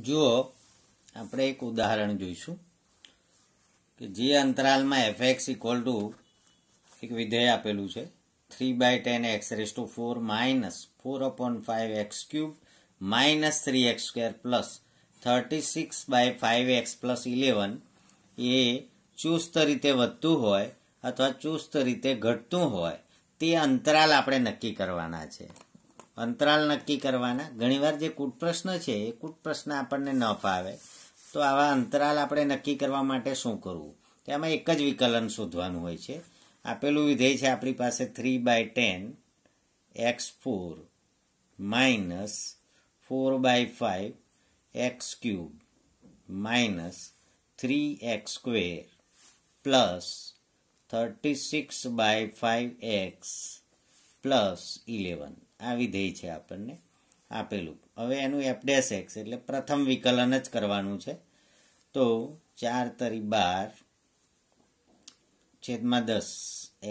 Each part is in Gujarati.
જુઓ આપણે એક ઉદાહરણ જોઈશું કે જે અંતરાલમાં એફ એક્સ ઇક્વલ ટુ એક વિધેય આપેલું છે three by ten x raise to four minus four upon five x cube minus three x square plus thirty six by five x plus eleven એ ચુસ્ત રીતે વધતું હોય અથવા ચુસ્ત રીતે ઘટતું હોય તે અંતરાલ આપણે નક્કી કરવાના છે અંતરાલ નક્કી કરવાના ઘણીવાર જે કૂટ પ્રશ્ન છે એ કૂટ પ્રશ્ન આપણને ન ફાવે તો આવા અંતરાલ આપણે નક્કી કરવા માટે શું કરવું તેમાં એક જ વિકલન શોધવાનું હોય છે આપેલું વિધેય છે આપણી પાસે three by ten x four minus four by five x cube minus three x square plus thirty six by five x plus eleven આ વિધેય છે આપણને આપેલું હવે એનું એફ એક્સ એટલે પ્રથમ વિકલન જ કરવાનું છે તો ચાર તરી બાર છેદમાં દસ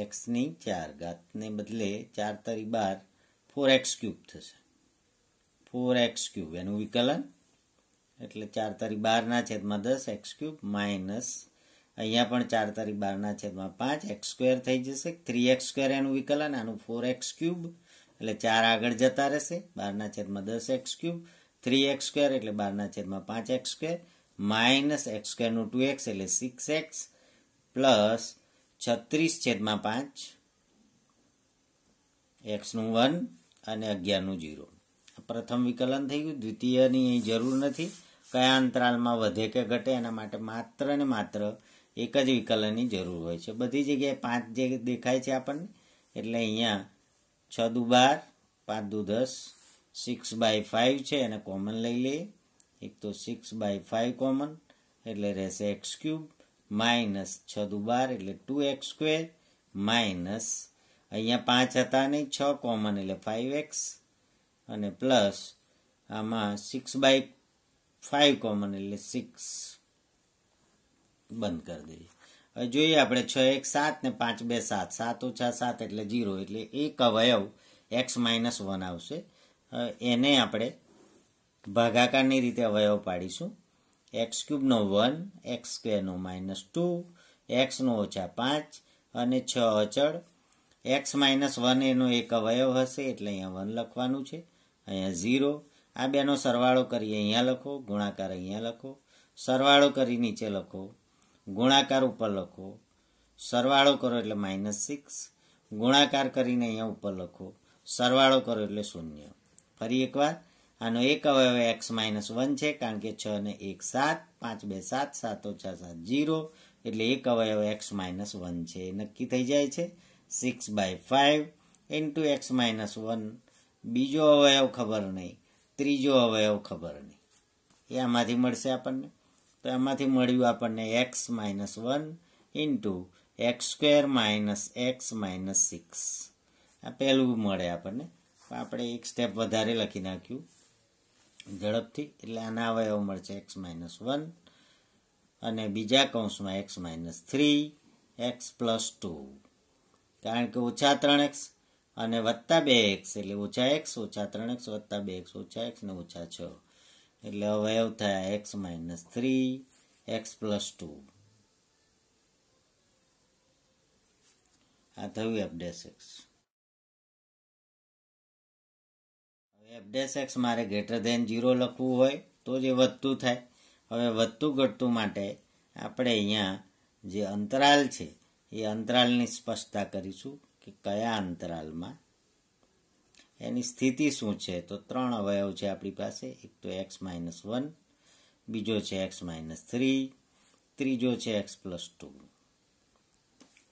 એક્સની ચાર ઘાતને બદલે ચાર તરી બાર ફોર એક્સ ક્યુબ થશે ફોર એક્સ ક્યુબ એનું વિકલન એટલે ચાર તરી બારના છેદમાં દસ એક્સ ક્યુબ માઇનસ અહીંયા પણ ચાર તારી બારના છેદમાં પાંચ એક્સ સ્ક્વેર થઈ જશે થ્રી એક્સ સ્ક્વેર એનું વિકલન આનું ફોર એક્સ ક્યુબ એટલે ચાર આગળ જતા રહેશે બારના છેદમાં દસ x cube three x square એટલે બારના છેદમાં પાંચ એક્સ સ્ક્વેર માઇનસ એક્સ સ્ક્વેરનું ટુ એક્સ એટલે સિક્સ એક્સ પ્લસ છત્રીસ છેદમાં પાંચ એક્સનું વન અને અગિયારનું જીરો પ્રથમ વિકલન થઈ ગયું દ્વિતીયની અહીં જરૂર નથી કયા અંતરાલમાં વધે કે ઘટે એના માટે માત્ર ને માત્ર એક જ વિકલનની જરૂર હોય છે બધી જગ્યાએ પાંચ જે દેખાય છે આપણને એટલે અહીંયા છ દુ બાર પાંચ દુ દસ સિક્સ બાય ફાઇવ છે એને કોમન લઈ લઈએ એક તો સિક્સ બાય ફાઇવ કોમન એટલે રહેશે એક્સ ક્યુબ માઇનસ છ દુ બાર એટલે ટુ એક્સ સ્ક્વેર માઇનસ અહીંયા પાંચ હતા નહીં છ કોમન એટલે ફાઇવ એક્સ અને પ્લસ આમાં સિક્સ બાય ફાઇવ કોમન એટલે સિક્સ બંધ કરી દઈએ જોઈએ આપણે છ એક સાત ને પાંચ બે સાત સાત ઓછા સાત એટલે જીરો એટલે એક અવયવ એક્સ માઇનસ વન આવશે એને આપણે ભાગાકારની રીતે અવયવ પાડીશું એક્સ ક્યુબનો વન એક્સ સ્ક્વેરનો માઇનસ ટુ એક્સનો ઓછા પાંચ અને છ અચળ એક્સ માઇનસ વન એનો એક અવયવ હશે એટલે અહીંયા વન લખવાનું છે અહીંયા ઝીરો આ બેનો સરવાળો કરીએ અહીંયા લખો ગુણાકાર અહીંયા લખો સરવાળો કરી નીચે લખો ગુણાકાર ઉપર લખો સરવાળો કરો એટલે માઇનસ સિક્સ ગુણાકાર કરીને અહીંયા ઉપર લખો સરવાળો કરો એટલે શૂન્ય ફરી એકવાર આનો એક અવયવ એક્સ માઇનસ વન છે કારણ કે છ ને એક સાત પાંચ બે સાત સાત ઓછા સાત જીરો એટલે એક અવયવ એક્સ માઇનસ વન છે એ નક્કી થઈ જાય છે six by five into x minus one બીજો અવયવ ખબર નહીં ત્રીજો અવયવ ખબર નહીં એ આમાંથી મળશે આપણને તો એમાંથી મળ્યું આપણને x minus one into x square minus x minus six આ પહેલું મળે આપણને આપણે એક સ્ટેપ વધારે લખી નાખ્યું ઝડપથી એટલે આના અવયવ મળશે એક્સ માઇનસ વન અને બીજા કૌંસમાં x minus three x plus two કારણ કે ઓછા ત્રણ એક્સ અને વત્તા બે એક્સ એટલે ઓછા એક્સ ઓછા ત્રણ એક્સ વત્તા બે એક્સ ઓછા એક્સ ને ઓછા છ એટલે અવયવ થયા x minus three x plus two આ થયું એફડેસ એક્સ હવે એફડેસ એક્સ મારે ગ્રેટર ધેન જીરો લખવું હોય તો જે વધતું થાય હવે વધતું ઘટતું માટે આપણે અહીંયા જે અંતરાલ છે એ અંતરાલની સ્પષ્ટતા કરીશું કે કયા અંતરાલમાં એની સ્થિતિ શું છે તો ત્રણ અવયવ છે આપણી પાસે એક તો એક્સ માઇનસ વન બીજો છે એક્સ માઇનસ થ્રી ત્રીજો છે એક્સ પ્લસ ટુ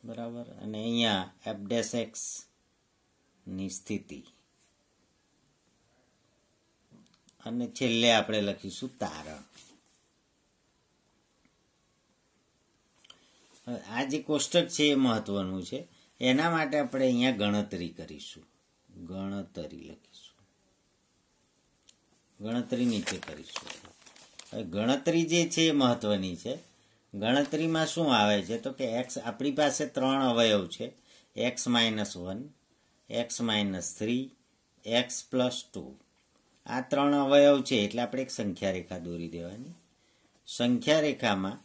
બરાબર અને અહીંયા એફ ડેસ એક્સની સ્થિતિ અને છેલ્લે આપણે લખીશું તારણ આ જે કોષ્ટક છે એ મહત્વનું છે એના માટે આપણે અહીંયા ગણતરી કરીશું ગણતરી લખીશું ગણતરી નીચે કરીશું હવે ગણતરી જે છે એ મહત્વની છે ગણતરીમાં શું આવે છે તો કે એક્સ આપણી પાસે ત્રણ અવયવ છે x minus one x minus three x plus two આ ત્રણ અવયવ છે એટલે આપણે એક સંખ્યા રેખા દોરી દેવાની સંખ્યા રેખામાં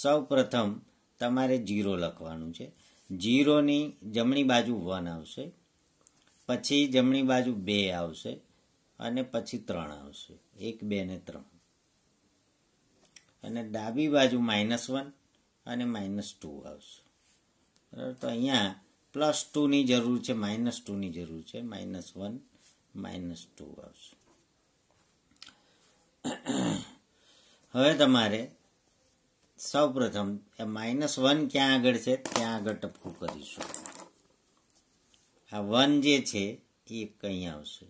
સૌ પ્રથમ તમારે જીરો લખવાનું છે જીરોની જમણી બાજુ વન આવશે પછી જમણી બાજુ બે આવશે અને પછી ત્રણ આવશે એક બે ને ત્રણ અને ડાબી બાજુ માઇનસ વન અને માઇનસ ટુ આવશે બરાબર તો અહીંયા પ્લસ ટુની જરૂર છે માઇનસ ટુની જરૂર છે માઇનસ વન માઇનસ ટુ આવશે હવે તમારે સૌ પ્રથમ માઇનસ વન ક્યાં આગળ છે ત્યાં આગળ ટપકું કરીશું આ વન જે છે એ કંઈ આવશે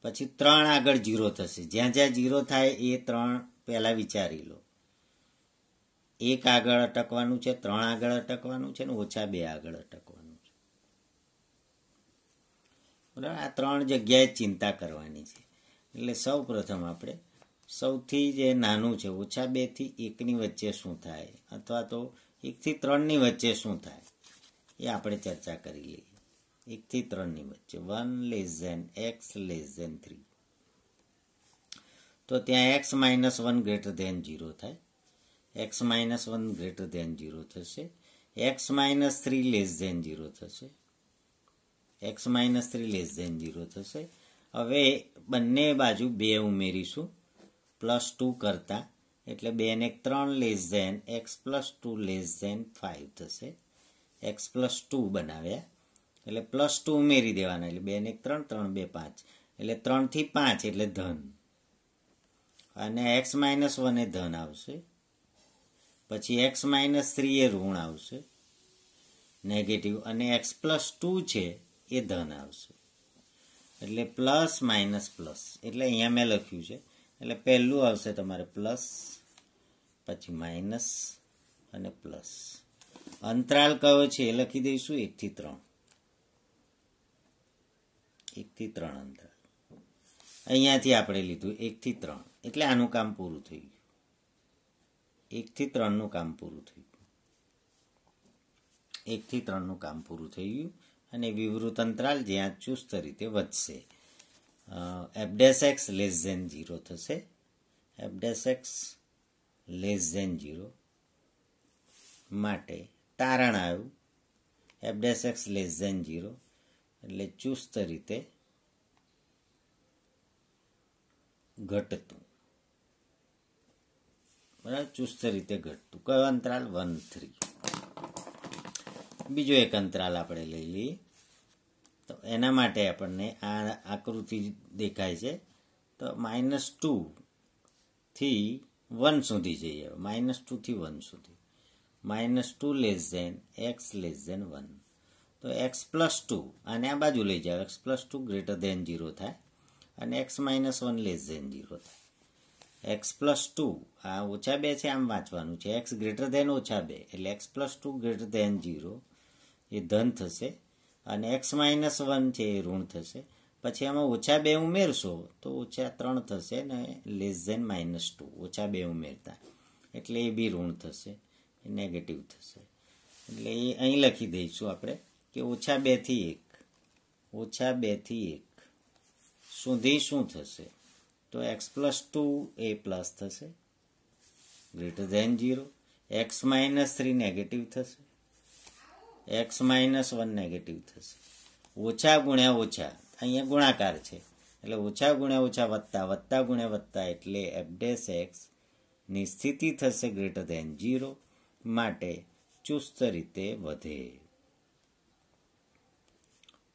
પછી ત્રણ આગળ જીરો થશે જ્યાં જ્યાં જીરો થાય એ ત્રણ પહેલાં વિચારી લો એક આગળ અટકવાનું છે ત્રણ આગળ અટકવાનું છે ને ઓછા બે આગળ અટકવાનું છે બરાબર આ ત્રણ જગ્યાએ ચિંતા કરવાની છે એટલે સૌ પ્રથમ આપણે સૌથી જે નાનું છે ઓછા બેથી એકની વચ્ચે શું થાય અથવા તો એકથી ત્રણની વચ્ચે શું થાય એ આપણે ચર્ચા કરી લઈએ એકથી ત્રણની વચ્ચે one less than x less than three તો ત્યાં x minus one greater than zero થાય x minus one greater than zero થશે x minus three less than zero થશે x minus three less than zero થશે હવે બંને બાજુ બે ઉમેરીશું પ્લસ ટુ કરતા એટલે બે ને ત્રણ less than x plus two less than five થશે એક્સ પ્લસ ટુ બનાવ્યા એટલે પ્લસ ટુ ઉમેરી દેવાના એટલે બે ને ત્રણ ત્રણ બે પાંચ એટલે ત્રણથી પાંચ એટલે ધન અને એક્સ માઇનસ વને ધન આવશે પછી એક્સ માઇનસ થ્રી એ ઋણ આવશે નેગેટિવ અને એક્સ પ્લસ ટુ છે એ ધન આવશે એટલે પ્લસ માઇનસ પ્લસ એટલે અહીંયા મેં લખ્યું છે એટલે પહેલું આવશે તમારે પ્લસ પછી માઇનસ અને પ્લસ અંતરાલ કયો છે એ લખી દઈશું એકથી ત્રણ એકથી ત્રણ અંતર અહીંયાથી આપણે લીધું એકથી ત્રણ એટલે આનું કામ પૂરું થઈ ગયું એકથી ત્રણનું કામ પૂરું થઈ ગયું એકથી ત્રણનું કામ પૂરું થઈ ગયું અને વિવૃત અંતરાલ જ્યાં ચુસ્ત રીતે વધશે f dash x less than zero થશે f dash x less than zero માટે તારણ આવ્યું f dash x less than zero એટલે ચુસ્ત રીતે ઘટતું બરાબર ચુસ્ત રીતે ઘટતું કયો અંતરાલ વન થ્રી બીજો એક અંતરાલ આપણે લઈ લઈએ તો એના માટે આપણને આ આકૃતિ દેખાય છે તો માઇનસ ટુ થી વન સુધી જઈએ માઇનસ ટુથી વન સુધી minus two less than x less than one તો એક્સ પ્લસ ટુ અને આ બાજુ લઈ જાઓ x plus two greater than zero થાય અને x minus one less than zero થાય એક્સ પ્લસ ટુ આ ઓછા બે છે આમ વાંચવાનું છે એક્સ ગ્રેટર ધેન ઓછા બે એટલે x plus two greater than zero એ ધન થશે અને એક્સ માઇનસ વન છે એ ઋણ થશે પછી આમાં ઓછા બે ઉમેરશો તો ઓછા ત્રણ થશે ને લેસ ધેન માઇનસ ટુ ઓછા બે ઉમેરતા એટલે એ બી ઋણ થશે એ નેગેટિવ થશે એટલે એ અહીં લખી દઈશું આપણે કે ઓછા બેથી એક ઓછા બેથી એક સુધી શું થશે તો એક્સ પ્લસ ટુ એ પ્લસ થશે greater than zero x minus three negative થશે એક્સ માઇનસ વન નેગેટિવ થશે ઓછા ગુણ્યા ઓછા અહીંયા ગુણાકાર છે એટલે ઓછા ગુણ્યા ઓછા વધતા વધતા ગુણ્યા વધતા એટલે એફડેસ એક્સ ની સ્થિતિ થશે ગ્રેટર ધેન ઝીરો માટે ચુસ્ત રીતે વધે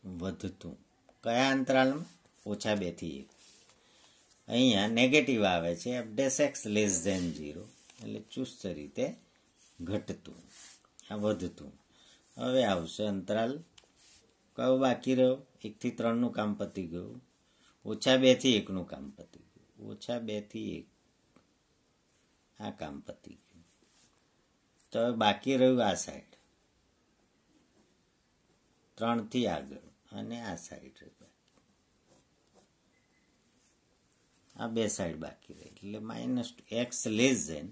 વધતું કયા અંતરાલમાં ઓછા બેથી એક અહીંયા નેગેટિવ આવે છે dash x less than zero એટલે ચુસ્ત રીતે ઘટતું આ વધતું હવે આવશે અંતરાલ કયો બાકી રહ્યો એકથી ત્રણનું કામ પતી ગયું ઓછા બેથી એકનું કામ પતી ગયું ઓછા બેથી એક આ કામ પતી ગયું તો હવે બાકી રહ્યું આ સાઈડ ત્રણથી આગળ અને આ સાઈડ આ બે સાઈડ બાકી રહી એટલે minus two x less than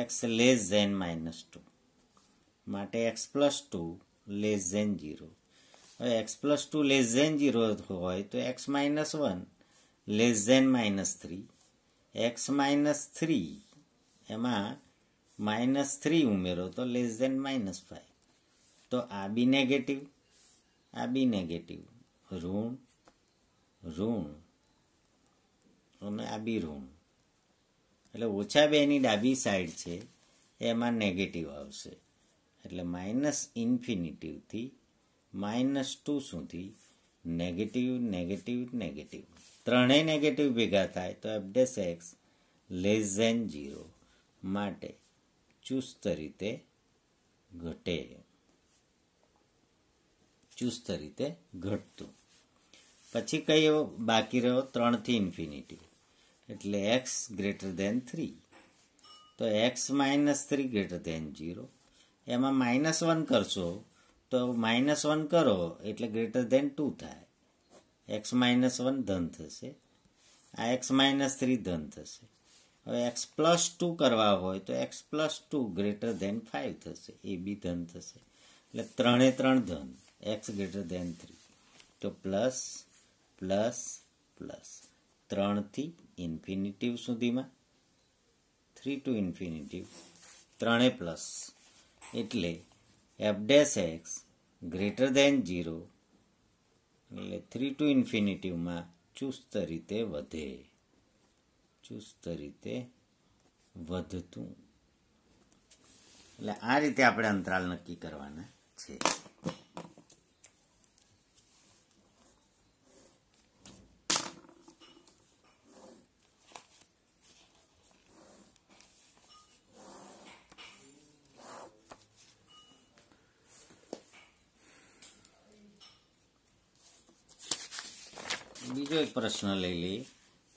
x less than minus two માટે x plus two less than zero હવે x plus two less than zero હોય તો x minus one less than minus three x minus three એમાં માઇનસ થ્રી ઉમેરો તો લેસ ઝેન માઇનસ ફાઈવ તો આ બી નેગેટિવ આ બી નેગેટિવ ઋણ ઋણ અને આ બી ઋણ એટલે ઓછા બેની ડાબી સાઈડ છે એમાં નેગેટિવ આવશે એટલે માઇનસ ઇન્ફિનિટિવથી માઇનસ ટુ સુધી નેગેટિવ નેગેટિવ નેગેટિવ ત્રણેય નેગેટિવ ભેગા થાય તો f dash x less than zero માટે ચુસ્ત રીતે ઘટે ચુસ્ત રીતે ઘટતું પછી કયો બાકી રહ્યો ત્રણથી ઇન્ફિનિટી એટલે એક્સ ગ્રેટર દેન થ્રી તો x minus three greater than zero એમાં માઇનસ વન કરશો તો માઇનસ વન કરો એટલે ગ્રેટર દેન ટુ થાય એક્સ માઇનસ વન ધન થશે આ એક્સ માઇનસ થ્રી ધન થશે હવે એક્સ પ્લસ ટુ કરવા હોય તો x plus two greater than five થશે એ બી ધન થશે એટલે ત્રણે ત્રણ ધન એક્સ ગ્રેટર ધેન થ્રી તો પ્લસ પ્લસ પ્લસ ત્રણથી ઇન્ફિનિટિવ સુધીમાં થ્રી ટુ ઇન્ફિનિટિવ ત્રણે પ્લસ એટલે f dash x greater than zero એટલે થ્રી ટુ ઇન્ફિનિટિવમાં ચુસ્ત રીતે વધે ચુસ્ત રીતે વધતું એટલે આ રીતે આપણે અંતરાલ નક્કી કરવાના છે બીજો એક પ્રશ્ન લઈ લઈએ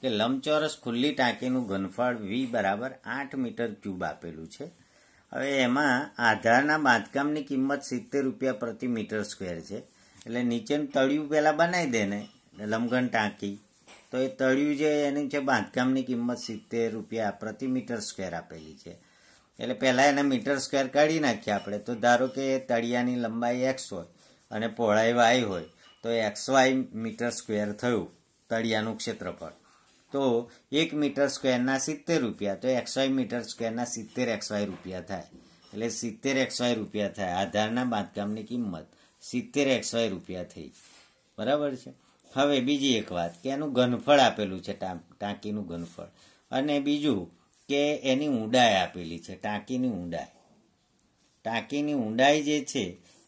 કે લંબચોરસ ખુલ્લી ટાંકીનું ઘનફળ વી બરાબર આઠ મીટર ક્યુબ આપેલું છે હવે એમાં આધારના બાંધકામની કિંમત સિત્તેર રૂપિયા પ્રતિ મીટર સ્ક્વેર છે એટલે નીચેનું તળિયું પહેલાં બનાવી દે ને લંબઘન ટાંકી તો એ તળિયું જે એની છે બાંધકામની કિંમત સિત્તેર રૂપિયા પ્રતિ મીટર સ્ક્વેર આપેલી છે એટલે પહેલાં એને મીટર સ્ક્વેર કાઢી નાખીએ આપણે તો ધારો કે તળિયાની લંબાઈ એક્સ હોય અને પહોળાઈ વાય હોય તો એક્સ વાય મીટર સ્ક્વેર થયું તળિયાનું ક્ષેત્રફળ તો એક મીટર સ્ક્વેરના સિત્તેર રૂપિયા તો એકસોય મીટર સ્ક્વેરના સિત્તેર એકસોય રૂપિયા થાય એટલે સિત્તેર એકસોય રૂપિયા થાય આધારના બાંધકામની કિંમત સિત્તેર એકસોય રૂપિયા થઈ બરાબર છે હવે બીજી એક વાત કે એનું ઘનફળ આપેલું છે ટાંકીનું ઘનફળ અને બીજું કે એની ઊંડાઈ આપેલી છે ટાંકીની ઊંડાઈ ટાંકીની ઊંડાઈ જે છે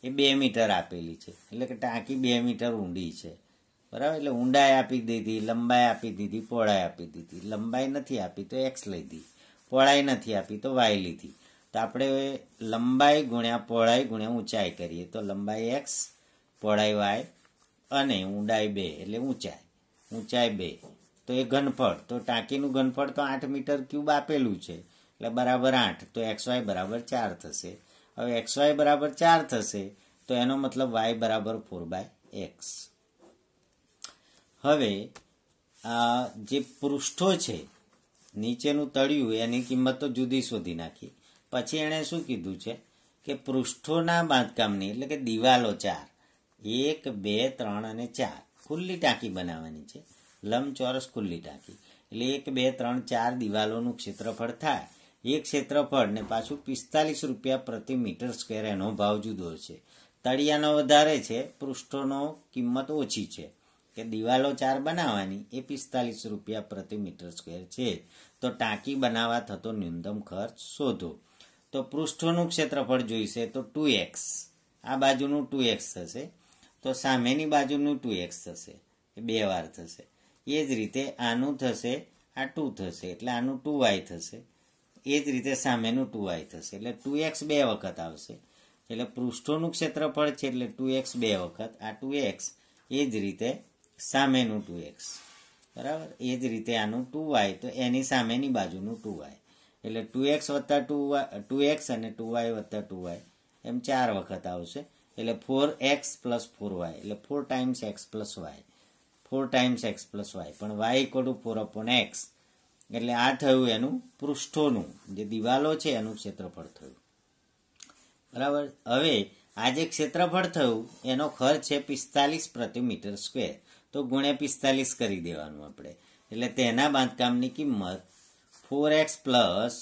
એ બે મીટર આપેલી છે એટલે કે ટાંકી બે મીટર ઊંડી છે બરાબર એટલે ઊંડાઈ આપી દીધી લંબાઈ આપી દીધી પહોળાઈ આપી દીધી લંબાઈ નથી આપી તો એક્સ લીધી પહોળાઈ નથી આપી તો વાય લીધી તો આપણે લંબાઈ ગુણ્યા પહોળાઈ ગુણ્યા ઊંચાઈ કરીએ તો લંબાઈ એક્સ પહોળાઈ વાય અને ઊંડાઈ બે એટલે ઊંચાઈ ઊંચાઈ બે તો એ ઘનફળ તો ટાંકીનું ઘનફળ તો આઠ મીટર ક્યુબ આપેલું છે એટલે બરાબર આઠ તો એક્સ વાય બરાબર ચાર થશે હવે એક્સ વાય બરાબર ચાર થશે તો એનો મતલબ વાય બરાબર ફોર બાય એક્સ હવે આ જે પૃષ્ઠો છે નીચેનું તળિયું એની કિંમત તો જુદી શોધી નાખી પછી એણે શું કીધું છે કે પૃષ્ઠોના બાંધકામની એટલે કે દિવાલો ચાર એક બે ત્રણ અને ચાર ખુલ્લી ટાંકી બનાવવાની છે લંબચોરસ ખુલ્લી ટાંકી એટલે એક બે ત્રણ ચાર દિવાલોનું ક્ષેત્રફળ થાય એક ને પાછું પિસ્તાલીસ રૂપિયા પ્રતિ મીટર સ્ક્વેર એનો ભાવ જુદો છે તળિયાનો વધારે છે પૃષ્ઠોનો કિંમત ઓછી છે કે દિવાલો ચાર બનાવવાની એ પિસ્તાલીસ રૂપિયા પ્રતિ મીટર સ્ક્વેર છે તો ટાંકી બનાવવા થતો ન્યૂનતમ ખર્ચ શોધો તો પૃષ્ઠોનું ક્ષેત્રફળ જોઈશે તો ટુ એક્સ આ બાજુનું ટુ એક્સ થશે તો સામેની બાજુનું ટુ એક્સ થશે એ બે વાર થશે એ જ રીતે આનું થશે આ ટુ થશે એટલે આનું ટુ વાય થશે એ જ રીતે સામેનું ટુ વાય થશે એટલે ટુ એક્સ બે વખત આવશે એટલે પૃષ્ઠોનું ક્ષેત્રફળ છે એટલે ટુ એક્સ બે વખત આ ટુ એક્સ એ જ રીતે સામેનું ટુ એક્સ બરાબર એ જ રીતે આનું ટુ વાય તો એની સામેની બાજુનું ટુ વાય એટલે ટુ એક્સ વત્તા ટુ વાય ટુ એક્સ અને ટુ વાય વત્તા ટુ વાય એમ ચાર વખત આવશે એટલે four x plus four y એટલે four times x plus y four times x plus y પણ y equal to four upon x એટલે આ થયું એનું પૃષ્ઠોનું જે દિવાલો છે એનું ક્ષેત્રફળ થયું બરાબર હવે આ જે ક્ષેત્રફળ થયું એનો ખર્ચ છે પિસ્તાલીસ પ્રતિ મીટર સ્ક્વેર તો ગુણ્યા પિસ્તાલીસ કરી દેવાનું આપણે એટલે તેના બાંધકામની કિંમત four x plus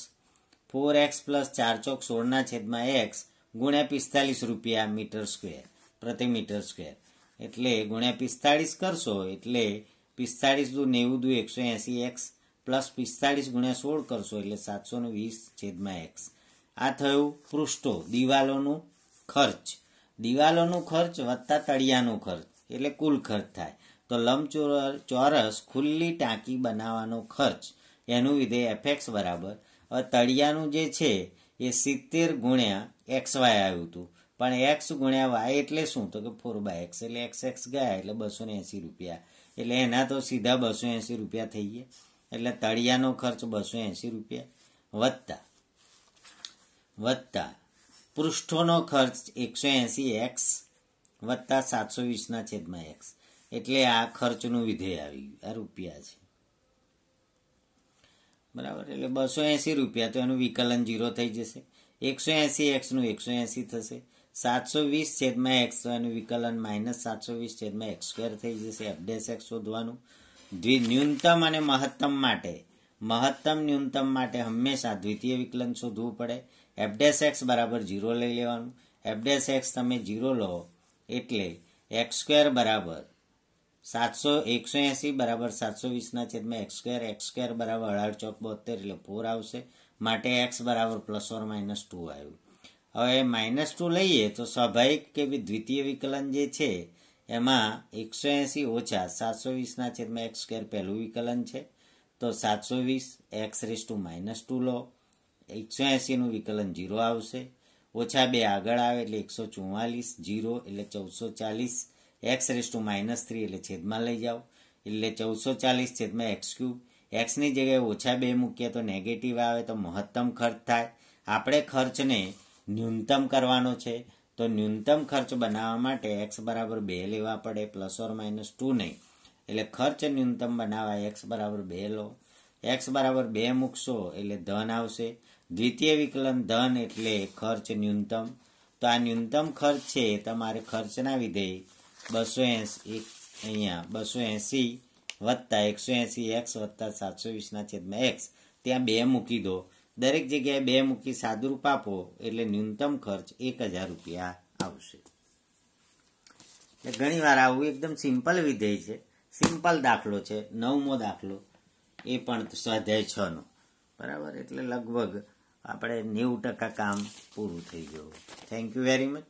four x plus ચાર ચોક સોળના છેદમાં એક્સ ગુણ્યા પિસ્તાલીસ રૂપિયા મીટર સ્ક્વેર પ્રતિ મીટર સ્ક્વેર એટલે ગુણ્યા પિસ્તાળીસ કરશો એટલે પિસ્તાળીસ દુ નેવું દુ એકસો એંસી એક્સ પ્લસ પિસ્તાળીસ ગુણ્યા સોળ કરશો એટલે સાતસો ને વીસ છેદમાં એક્સ આ થયું પૃષ્ઠો દિવાલોનું ખર્ચ દિવાલોનું ખર્ચ વત્તા તળિયાનો ખર્ચ એટલે કુલ ખર્ચ થાય તો લંબચોર ચોરસ ખુલ્લી ટાંકી બનાવવાનો ખર્ચ એનું વિધેય એફએક્સ બરાબર હવે તળિયાનું જે છે એ સિત્તેર ગુણ્યા એક્સ વાય આવ્યું હતું પણ એક્સ ગુણ્યા વાય એટલે શું તો કે ફોર બાય એક્સ એટલે એક્સ એક્સ ગયા એટલે બસો એંસી રૂપિયા એટલે એના તો સીધા બસો એંસી રૂપિયા થઈ ગયા એટલે તળિયાનો ખર્ચ બસો એંસી રૂપિયા વત્તા વત્તા પૃષ્ઠોનો ખર્ચ એકસો એંસી એક્સ વત્તા સાતસો વીસના છેદમાં એક્સ એટલે આ ખર્ચનું વિધેય આવી ગયું આ રૂપિયા છે બરાબર એટલે બસો એંસી રૂપિયા તો એનું વિકલન જીરો થઈ જશે એકસો એંસી એક્સનું એકસો એંસી થશે સાતસો વીસ છેદમાં એક્સ એનું વિકલન માઇનસ સાતસો વીસ છેદમાં એક્સ સ્ક્વેર થઈ જશે એફડેસ એક્સ શોધવાનું દ્વિ ન્યૂનતમ અને મહત્તમ માટે મહત્તમ ન્યૂનતમ માટે હંમેશા દ્વિતીય વિકલન શોધવું પડે એફડેસ એક્સ બરાબર જીરો લઈ લેવાનું એફડેસ એક્સ તમે જીરો લો એટલે એક્સ સ્ક્વેર બરાબર સાતસો એકસો એંસી બરાબર સાતસો વીસના છેદમાં એક્સ સ્ક્વેર એક્સ સ્ક્વેર બરાબર અઢાર ચોક બોતેર એટલે ફોર આવશે માટે એક્સ બરાબર પ્લસ ઓર માઇનસ ટુ આવ્યું હવે માઇનસ ટુ લઈએ તો સ્વાભાવિક કે દ્વિતીય વિકલન જે છે એમાં એકસો એંસી ઓછા સાતસો વીસના છેદમાં એક્સ સ્ક્વેર પહેલું વિકલન છે તો સાતસો વીસ x raise to minus two લો એકસો એંસીનું વિકલન જીરો આવશે ઓછા બે આગળ આવે એટલે એકસો ચુમ્માલીસ જીરો એટલે ચૌદસો ચાલીસ x raise to minus three એટલે છેદમાં લઈ જાઓ એટલે ચૌદસો ચાલીસ છેદમાં એક્સ ક્યુબ એક્સની જગ્યાએ ઓછા બે મૂકીએ તો નેગેટિવ આવે તો મહત્તમ ખર્ચ થાય આપણે ખર્ચને ન્યૂનતમ કરવાનો છે તો ન્યૂનતમ ખર્ચ બનાવવા માટે એક્સ બરાબર બે લેવા પડે પ્લસ ઓર માઇનસ ટુ નહીં એટલે ખર્ચ ન્યૂનતમ બનાવવા એક્સ બરાબર બે લો એક્સ બરાબર બે મૂકશો એટલે ધન આવશે દ્વિતીય વિકલન ધન એટલે ખર્ચ ન્યૂનતમ તો આ ન્યૂનતમ ખર્ચ છે તમારે ખર્ચના વિધેય બસો એંસી અહીંયા બસો એંસી વત્તા એકસો એંસી એક્સ વત્તા સાતસો વીસના છેદમાં એક્સ ત્યાં બે મૂકી દો દરેક જગ્યાએ બે મૂકી સાદુરૂપ આપો એટલે ન્યૂનતમ ખર્ચ એક હજાર રૂપિયા આવશે ઘણી વાર આવું એકદમ સિમ્પલ વિધેય છે સિમ્પલ દાખલો છે નવમો દાખલો એ પણ સ્વાધ્યાય છનો બરાબર એટલે લગભગ આપણે નેવું ટકા કામ પૂરું થઈ ગયું થેન્ક યુ વેરી મચ